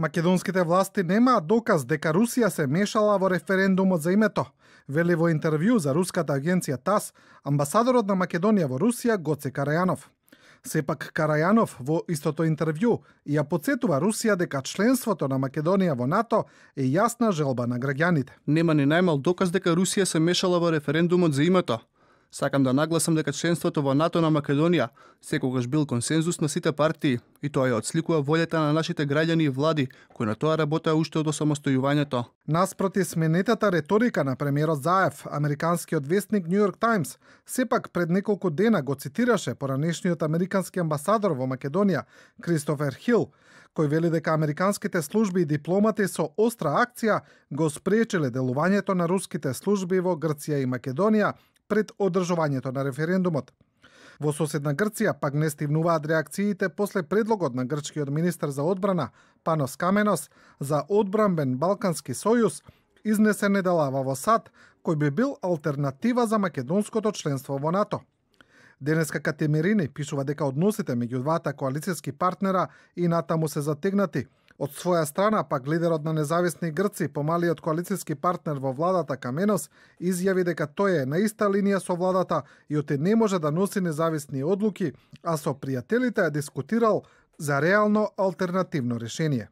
Македонските власти немаат доказ дека Русија се мешала во референдумот за името. Вели во интервју за руската агенција ТАС, амбасадорот на Македонија во Русија Гоце Карајанов. Сепак Карајанов во истото интервју ја подсетува Русија дека членството на Македонија во НАТО е јасна желба на граѓаните. Нема ни најмал доказ дека Русија се мешала во референдумот за името. Сакам да нагласам дека членството во НАТО на Македонија секогаш бил консензус на сите партии и тоа ја одсликува волјата на нашите граѓани и влади кои на тоа работеа уште од самостојувањето. Наспроти сменетата реторика на премиерот Заев, американскиот вестник Нью Йорк Таймс сепак пред неколку дена го цитираше поранешниот американски амбасадор во Македонија Кристофер Хил, кој вели дека американските служби и дипломати со остра акција го спречиле делувањето на руските служби во Грција и Македонија пред одржувањето на референдумот. Во соседна Грција пак не стивнуваат реакциите после предлогот на грчкиот министер за одбрана Панос Каменос за одбранбен Балкански сојуз изнесен неделава во САД, кој би бил алтернатива за македонското членство во НАТО. Денеска Катемирини пишува дека односите меѓу двата коалицијски партнера и натаму се затегнати – Од своја страна, пак лидерот на независни грци, помалиот коалициски партнер во владата Каменос, изјави дека тој е на иста линија со владата и оте не може да носи независни одлуки, а со пријателите е дискутирал за реално алтернативно решение.